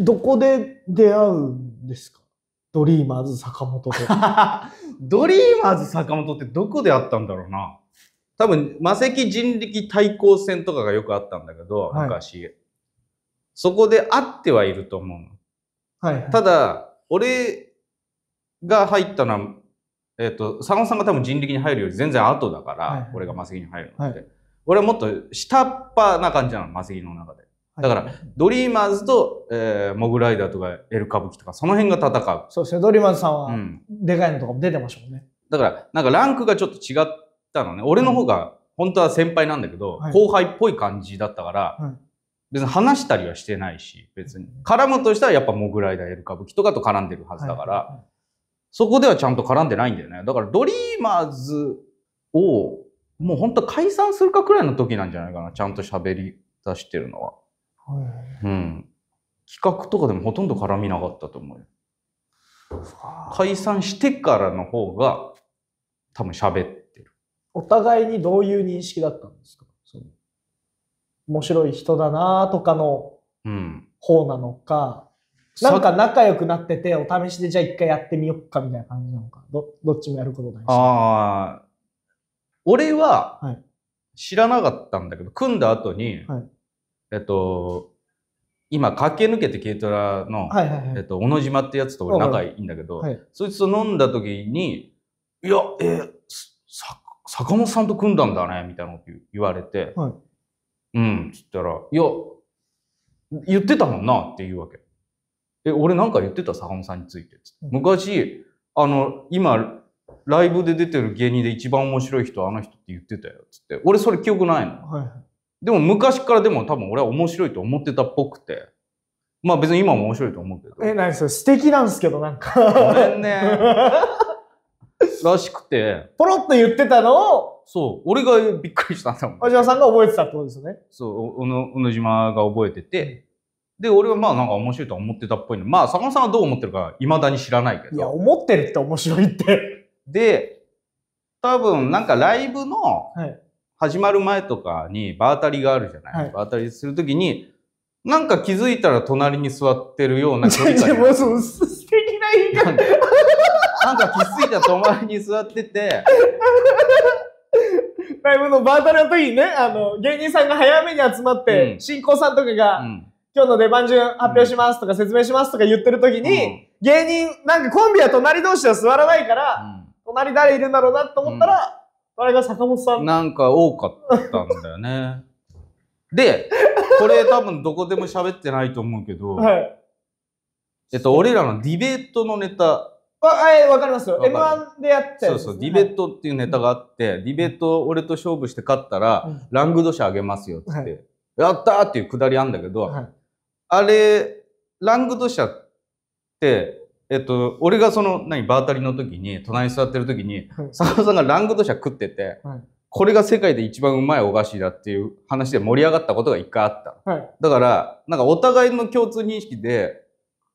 どこで出会うんですかドリーマーズ坂本と。ドリーマーズ坂本ってどこであったんだろうな。多分、魔石人力対抗戦とかがよくあったんだけど、はい昔。そこで会ってはいると思うの。はい、ただ、俺が入ったのは、えっ、と、坂本さんが多分人力に入るより全然後だから、はい俺が魔石に入るのって。俺はもっと下っ端な感じなの、魔石の中で。だから、ドリーマーズと、えー、モグライダーとかエル歌舞伎とか、その辺が戦う。そうですね。ドリーマーズさんは、でかいのとかも出てましたもんね。うん、だから、なんかランクがちょっと違ったのね。俺の方が、本当は先輩なんだけど、後輩っぽい感じだったから、はい、別に話したりはしてないし、別に。絡むとしたらやっぱモグライダーエル歌舞伎とかと絡んでるはずだから、そこではちゃんと絡んでないんだよね。だから、ドリーマーズを、もう本当解散するかくらいの時なんじゃないかな。ちゃんと喋り出してるのは。うん。企画とかでもほとんど絡みなかったと思うよ。解散してからの方が多分喋ってる。お互いにどういう認識だったんですかその面白い人だなとかの方なのか、うん、なんか仲良くなっててお試しでじゃあ一回やってみよっかみたいな感じなのかどどっちもやることないし。ああ。俺は知らなかったんだけど、はい、組んだ後に、はいえっと、今、駆け抜けて軽トラの、はいはいはいえっと、小野島ってやつと俺仲いいんだけど、はい、そいつと飲んだ時に、いや、えー、さ坂本さんと組んだんだね、みたいなこと言われて、はい、うん、つったら、いや、言ってたもんな、って言うわけ。え、俺なんか言ってた坂本さんについて。昔、あの、今、ライブで出てる芸人で一番面白い人あの人って言ってたよ、つって。俺それ記憶ないの。はいでも昔からでも多分俺は面白いと思ってたっぽくて。まあ別に今も面白いと思うけど。え、何それ素敵なんですけどなんか。ごめんね。らしくて。ポロッと言ってたのを。そう。俺がびっくりしたんだもん。小島さんが覚えてたってことですよね。そう。小野島が覚えてて。で、俺はまあなんか面白いと思ってたっぽいの。まあ坂本さんはどう思ってるか未だに知らないけど。いや、思ってるって面白いって。で、多分なんかライブの、はい始まる前とかに場当たりがあるじゃない、はい、場当たりするときに、なんか気づいたら隣に座ってるような距離感。もうそう、素敵な言い方。なんか気づいたら隣に座ってて、ライブの場当たりの時にね、あの、芸人さんが早めに集まって、うん、進行さんとかが、うん、今日の出番順発表しますとか、説明しますとか言ってる時に、うん、芸人、なんかコンビは隣同士は座らないから、隣誰いるんだろうなと思ったら、あれが坂本さん。なんか多かったんだよね。で、これ多分どこでも喋ってないと思うけど、はい、えっと、俺らのディベートのネタ。わ、い、わかりますよ。M1 でやって、ね、そうそう、ディベートっていうネタがあって、はい、ディベート俺と勝負して勝ったら、うん、ラングド社あげますよって、はい、やったーっていうくだりあんだけど、あれ、ラングド社って、えっと、俺がその何バータリの時に隣に座ってる時に、坂本さんがラングドシャ食ってて、はい、これが世界で一番うまいお菓子だっていう話で盛り上がったことが一回あった、はい、だからなんかお互いの共通認識で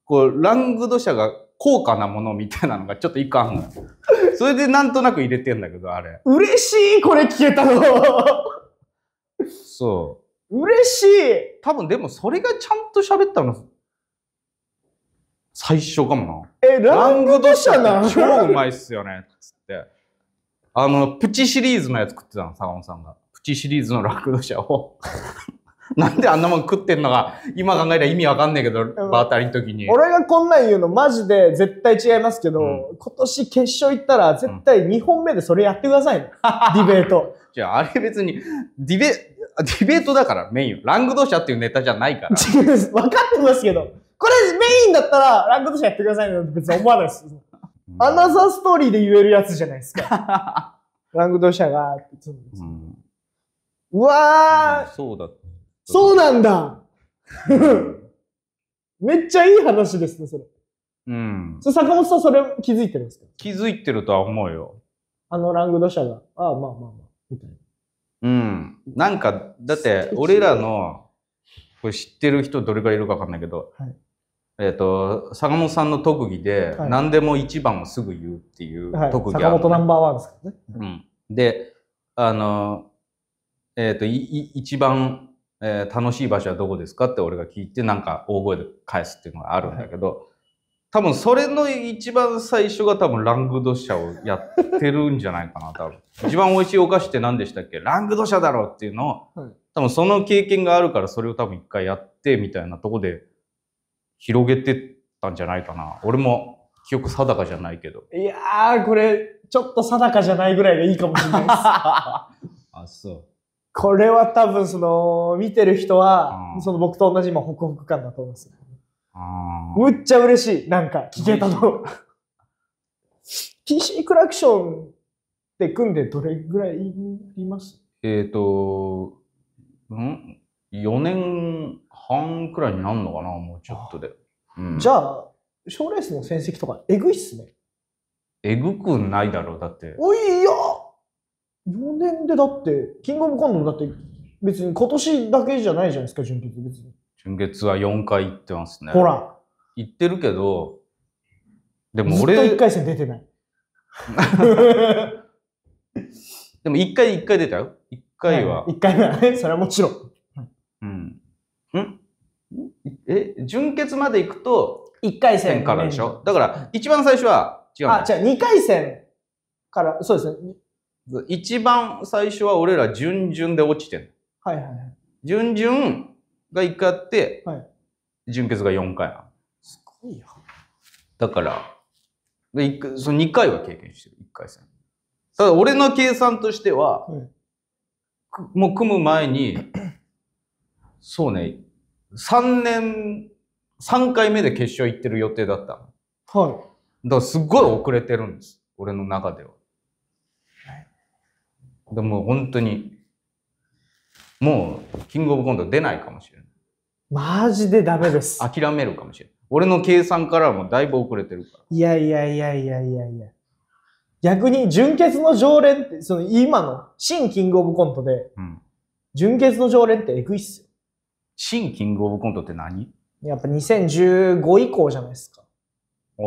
こうラングドシャが高価なものみたいなのがちょっと一回あんのよ それでなんとなく入れてんだけどあれ嬉しいこれ聞けたのそう嬉しい多分でもそれがちゃんと喋ったの最初かもな。え、ラングドシャな超うまいっすよね。つって。あの、プチシリーズのやつ食ってたの、坂本さんが。プチシリーズのラングドシャを。なんであんなもん食ってんのが、今考えりゃ意味わかんないけど、バータリの時に。俺がこんなん言うのマジで絶対違いますけど、うん、今年決勝行ったら絶対2本目でそれやってくださいね。ディベート。じゃあ、あれ別に、ディベ、ディベートだからメイン。ラングドシャっていうネタじゃないから。わかってますけど。これメインだったら、ランクとしてやってくださいねって別に思わないです。アナザーストーリーで言えるやつじゃないですか。ラングドシャが、って言んです。うわー。そうだ。そうなんだ。めっちゃいい話ですね、それ。うん。そ坂本さんそれ気づいてるんですか気づいてるとは思うよ。あのラングド社が、ああ、まあまあまあ、みたいな。うん。なんか、だって、俺らのこれ知ってる人どれくらいいるかわかんないけど、はい、えっ、ー、と、坂本さんの特技で、何でも一番をすぐ言うっていう特技、ねはいはい、坂本ナンバーワンですからね。うん。で、あの、えっ、ー、と、一番、えー、楽しい場所はどこですかって俺が聞いて、なんか大声で返すっていうのがあるんだけど、多分それの一番最初が多分ラングドシャをやってるんじゃないかな、多分。一番美味しいお菓子って何でしたっけラングドシャだろっていうのを、は多分その経験があるからそれを多分一回やってみたいなとこで広げてたんじゃないかな。俺も記憶定かじゃないけど。いやー、これちょっと定かじゃないぐらいがいいかもしれないです。あ、そう。これは多分その、見てる人は、その僕と同じ今ホクホク感だと思います。むっちゃ嬉しい。なんか、聞けたの。PC クラクションって組んでどれぐらいいますえっ、ー、と、ん ?4 年半くらいになるのかなもうちょっとで。うん、じゃあ、賞レースの戦績とかえぐいっすね。えぐくないだろう、だって。おいや !4 年でだって、キングオブコントもだって別に今年だけじゃないじゃないですか、準決別に。純月は4回行ってますね。ほら。行ってるけど、でも俺。ずっと1回戦出てない。でも1回1回出たよ。1回は。1回目はね、それはもちろん。うん。んえ、純決まで行くと、1回戦からでしょだから、一番最初は違う。あ、じゃ2回戦から、そうですね。一番最初は俺ら順々で落ちてる。はいはいはい。順々、が1回あって、はい、準決が4回なすごいよ。だから、その2回は経験してる、1回戦。ただ、俺の計算としては、はい、もう組む前に、そうね、3年、3回目で決勝行ってる予定だったの。はい。だからすっごい遅れてるんです。俺の中では。でも本当に、もう、キングオブコント出ないかもしれない。マジでダメです。諦めるかもしれない。俺の計算からもだいぶ遅れてるから。いやいやいやいやいやいや。逆に、純潔の常連って、その今の、新キングオブコントで、うん、純潔の常連ってエグいっすよ。新キングオブコントって何やっぱ2015以降じゃないですか。ああ。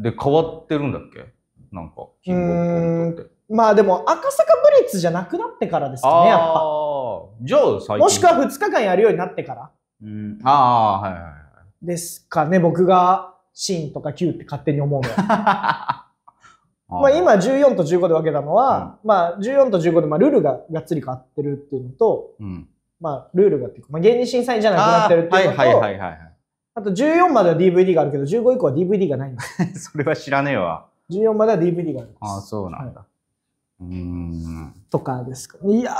で、変わってるんだっけなんか、キングオブコントって。まあでも、赤坂ブリッツじゃなくなってからですかね、やっぱ。あじゃあ最近。もしくは2日間やるようになってから。うん、ああ、はいはいはい。ですかね、僕がンとか9って勝手に思うのは。まあ今14と15で分けたのは、うん、まあ14と15でまあルールががっつり変わってるっていうのと、うん、まあルールがっていうか、まあ、芸人審査員じゃなくなってるっていうのと、はいはいはいはい、あと14までは DVD があるけど、15以降は DVD がないんです。それは知らねえわ。14までは DVD があるんです。ああ、そうなんだ。はいとかですかいや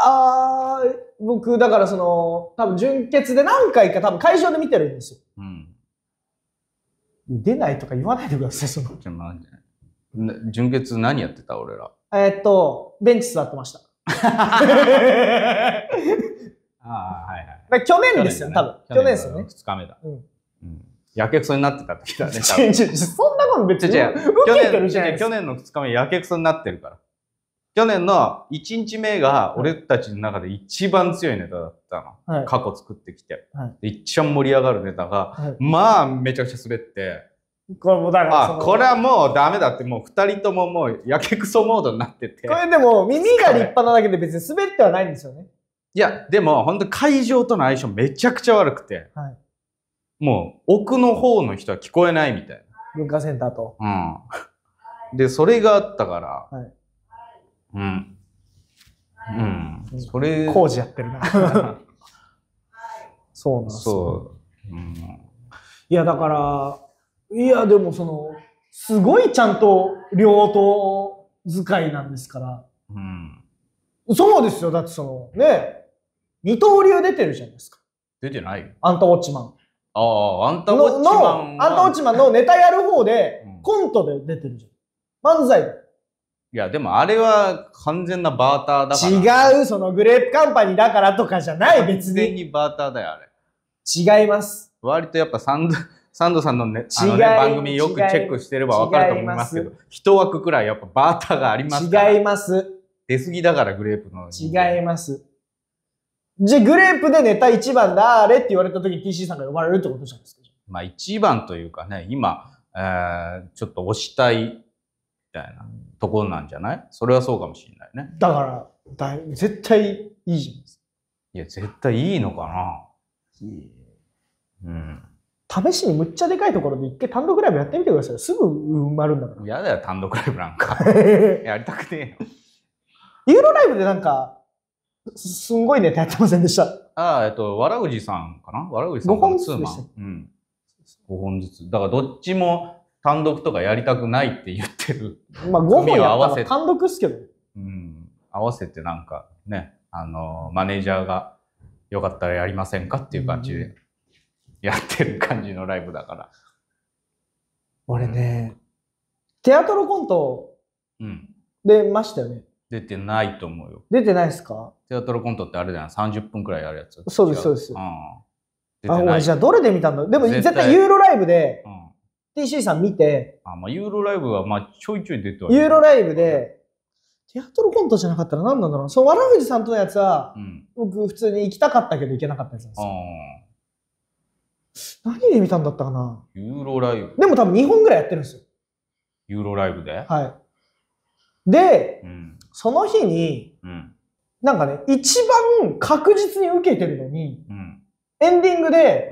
僕、だからその、多分純潔で何回か多分会場で見てるんですよ。うん、出ないとか言わないでください、その。純潔何やってた俺ら。えっと、ベンチ座ってました。ああ、はいはい。去年ですよ、ね、多分。去年ですよね。2日目だ。うん。うんやけくそになってた時だね。そんなこと別に。違ゃ違う。去年の2日目やけくそになってるから。去年の1日目が俺たちの中で一番強いネタだったの。はい、過去作ってきて。はい、一番盛り上がるネタが、はい、まあめちゃくちゃ滑って。これもだあこれはもうダメだってもう2人とももうやけくそモードになっててこれでも耳が立派なだけで別に滑ってはないんですよねいやでも本当会場との相性めちゃくちゃ悪くて、はい、もう奥の方の人は聞こえないみたいな文化センターとうんでそれがあったから、はい、うん。うん。それ。工事やってるな。そうなんですそう。うん、いや、だから、いや、でもその、すごいちゃんと両党使いなんですから。うん。そうですよ。だってその、ね、二刀流出てるじゃないですか。出てないアンタウォッチマン。ああ、アンタウォッチマン。の、アンタウォッチマンのネタやる方で、コントで出てるじゃん。漫才で。や、でもあれは完全なバーターだから。違う、そのグレープカンパニーだからとかじゃない、別完全に。バーターだよ、あれ。違います。割とやっぱサンド、サンドさんのね、あのね番組よくチェックしてればわかると思いますけど、一枠くらいやっぱバーターがありますから。違います。出過ぎだから、グレープの。違います。じゃあ、グレープでネタ一番だあれって言われた時に TC さんが呼ばれるってことじゃないですか。まあ一番というかね、今、えーちょっと押したい、みたいな。ところなんじゃないそれはそうかもしれないね。だから、だ絶対いいじゃないですか。いや、絶対いいのかな。いい。うん。試しにむっちゃでかいところで一回単独ライブやってみてください。すぐ埋まるんだから。嫌だよ、単独ライブなんか。やりたくてえよ。ユーロライブでなんか、すんごいネタやってませんでした。ああ、えっと、わらうじさんかなわらうじさん5本ずつでした。うん。5本ずつ。だからどっちも単独とかやりたくないって言ってる。まあ、5本やったら単独っすけど。うん。合わせてなんかね、あの、マネージャーがよかったらやりませんかっていう感じで、やってる感じのライブだから。俺ね、テアトロコント、うん。出ましたよね。出てないと思うよ。出てないですかテアトロコントってあれだよ、30分くらいやるやつ。そうです、そうです。うん。あ、俺じゃあどれで見たんだでも絶対ユーロライブで、うんで、c さん見て。あ、まあ、ユーロライブは、まあ、ちょいちょい出てはユーロライブで、テアトルコントじゃなかったら何なんだろう。そう、わらふじさんとのやつは、うん、僕、普通に行きたかったけど行けなかったやつなんですよ。何で見たんだったかなユーロライブでも多分2本ぐらいやってるんですよ。ユーロライブではい。で、うん、その日に、うん、なんかね、一番確実に受けてるのに、エンディングで、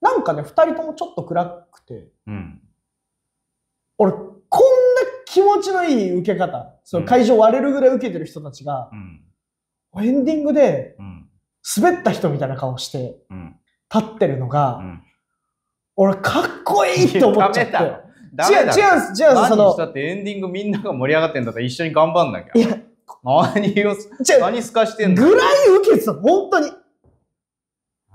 なんかね、2人ともちょっと暗くて、うん、俺、こんな気持ちのいい受け方、その会場割れるぐらい受けてる人たちが、うん、エンディングで、滑った人みたいな顔して、立ってるのが、うん、俺、かっこいいと思っちゃって。ダメだ違う、違う、違う、その。だってエンディングみんなが盛り上がってんだったら一緒に頑張んなきゃ。いや、何を、何すかしてんのぐらい受けてた、本当に。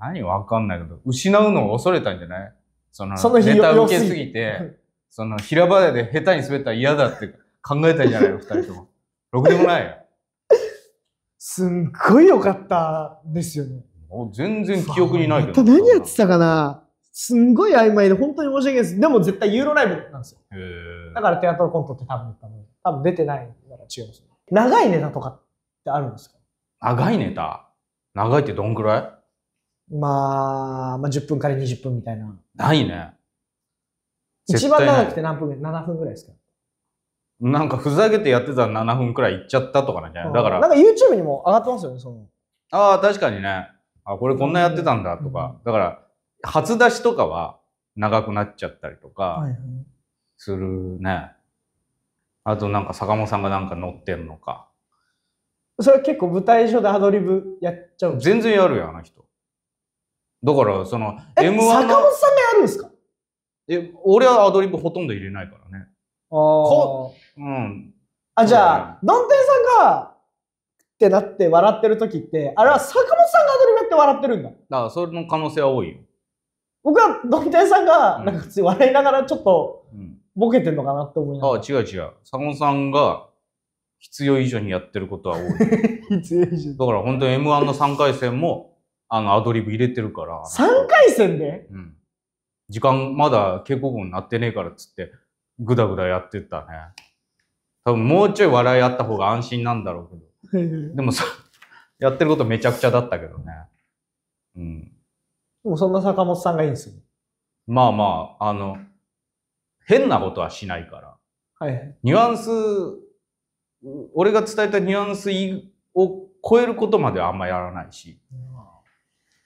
何わかんないけど、失うのを恐れたんじゃないその、そのネタ受けすぎて。その平場で下手に滑ったら嫌だって考えたんじゃないの、二人とも。ろくでもないよ。すんごい良かったですよね。もう全然記憶にないけど。何やってたかなすんごい曖昧で、本当に申し訳ないです。でも絶対ユーロライブなんですよ。だからテアトルコントって多分多分出てないから違います長いネタとかってあるんですか長いネタ長いってどんくらいまあ、まあ10分から20分みたいな。ないね。一番長くて何分 ?7 分ぐらいですかなんかふざけてやってたら7分くらいいっちゃったとかなんじゃないだから。なんか YouTube にも上がってますよね、その。ああ、確かにね。あ、これこんなやってたんだとか。だから、初出しとかは長くなっちゃったりとか、するね。あとなんか坂本さんがなんか乗ってんのか。それは結構舞台上でアドリブやっちゃう全然やるよ、あの人。だから、その、M1 の。坂本さんがやるんですかえ、俺はアドリブほとんど入れないからね。ああ。うん。あ、じゃあ、ドンテンさんが、ってなって笑ってる時って、あれは坂本さんがアドリブやって笑ってるんだ。だから、それの可能性は多いよ。僕はドンテンさんが、なんか普通に笑いながらちょっとうん。ボケてんのかなって思いなあがら。違う違う。坂本さんが必要以上にやってることは多い。だ か以上。じゃら、本当に M1 の3回戦も、あの、アドリブ入れてるから。3回戦でうん。時間まだ稽古音になってねえからっつって、ぐだぐだやってたね。多分もうちょい笑いあった方が安心なんだろうけど。でもさ、やってることめちゃくちゃだったけどね。うん。もうそんな坂本さんがいいんですよ。まあまあ、あの、変なことはしないから。はい。ニュアンス、俺が伝えたニュアンスを超えることまではあんまやらないし。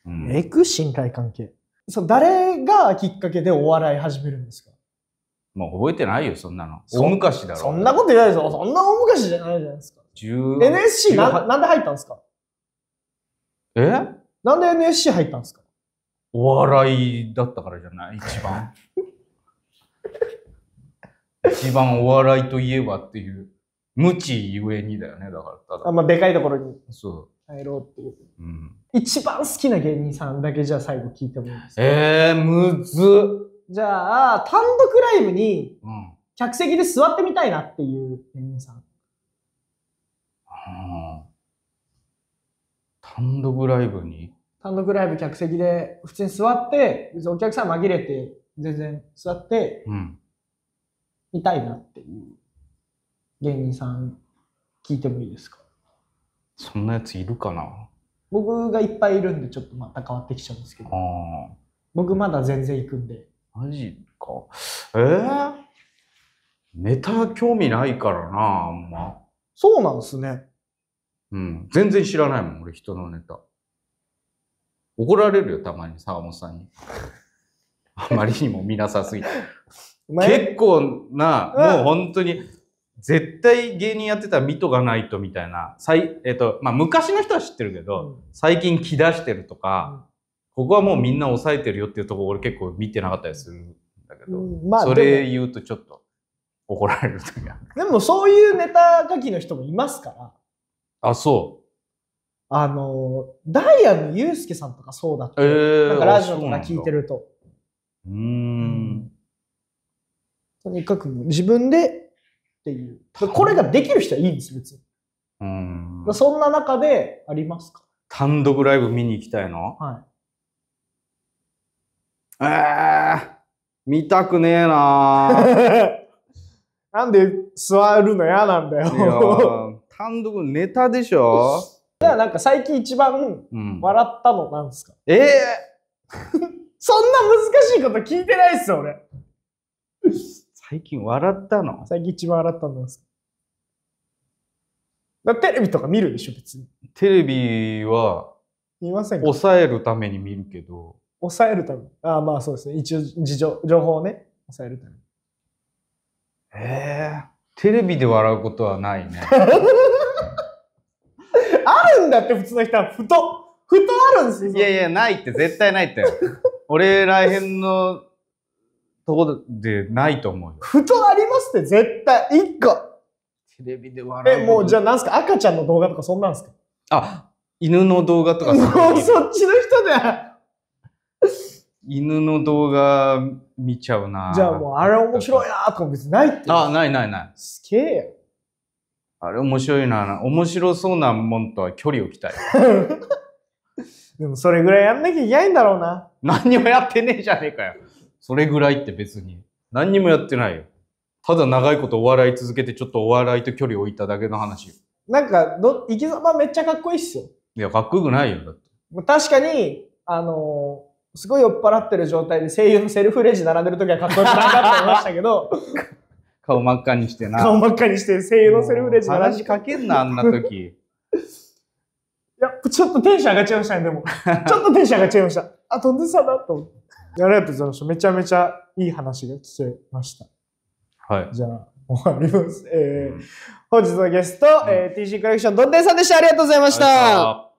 うん。えく信頼関係。そ誰がきっかけでお笑い始めるんですかもう覚えてないよ、そんなの。大昔だろ。そんなこと言わないですよ。そんな大昔じゃないじゃないですか。NSC ななんで入ったんですかえなんで NSC 入ったんですかお笑いだったからじゃない一番。一番お笑いといえばっていう。無知ゆえにだよね、だから。ただあまあ、でかいところに。そ帰ろうっていう、うん、一番好きな芸人さんだけじゃ最後聞いてもいいですかえー、むずじゃあ単独ライブに客席で座ってみたいなっていう芸人さん、うん、単独ライブに単独ライブ客席で普通に座ってお客さん紛れて全然座って、うん、見たいなっていう芸人さん聞いてもいいですかそんなやついるかな僕がいっぱいいるんでちょっとまた変わってきちゃうんですけど僕まだ全然行くんでマジかえー、ネタ興味ないからなあんまそうなんですねうん全然知らないもん俺人のネタ怒られるよたまに坂本さんにあまりにも見なさすぎて結構なもう本当に絶対芸人やってたら見がないとみたいな、最えっ、ー、と、まあ、昔の人は知ってるけど、うん、最近気出してるとか、ここはもうみんな抑えてるよっていうところ俺結構見てなかったりするんだけど、まあ、それ言うとちょっと怒られると でもそういうネタ書きの人もいますから。あ、そう。あの、ダイアンのユースケさんとかそうだった。えー、なんかラジオとか聞いてると。うん。とにかく自分でっていう。これができる人はいいんです、別に。うん。そんな中でありますか単独ライブ見に行きたいのはい。ええー、見たくねえな なんで座るの嫌なんだよ単独ネタでしょじゃあなんか最近一番笑ったのなんですか、うん、ええー、そんな難しいこと聞いてないっすよ、俺。最近笑ったの最近一番笑ったのですだテレビとか見るでしょ、別に。テレビは、見ませんか抑えるために見るけど。抑えるためああ、まあそうですね。一応、事情、情報をね、抑えるために。ええテレビで笑うことはないね。あるんだって普通の人はふとふとあるんですよいやいやないって絶対ないって俺らへんのとこでないと思うよ。ふとありますって、絶対。一個。テレビで笑う。え、もうじゃあなんすか赤ちゃんの動画とかそんなんすかあ、犬の動画とかもうそっちの人だ。犬の動画見ちゃうな。じゃあもうあれ面白いなとか別にないって。あ、ないないない。すげえよ。あれ面白いな。面白そうなもんとは距離を置きたい。でもそれぐらいやんなきゃいけないんだろうな。何にもやってねえじゃねえかよ。それぐらいって別に。何にもやってないよ。ただ長いことお笑い続けて、ちょっとお笑いと距離を置いただけの話よ。なんかど、生き様めっちゃかっこいいっすよ。いや、かっこよくないよ、だって。確かに、あのー、すごい酔っ払ってる状態で声優のセルフレジ並んでる時はかっこよくないなって思いましたけど。顔真っ赤にしてな。顔真っ赤にして声優のセルフレジ並んで話しかけんな、あんな時。いや、ちょっとテンション上がっちゃいましたね、でも。ちょっとテンション上がっちゃいました。あ、飛んでさだと思って。じゃあ、ライプゾの人、めちゃめちゃいい話が聞けました。はい。じゃあ、終わります。えー、本日のゲスト、えー、TC コレクション、どんでんさんでした。ありがとうございました。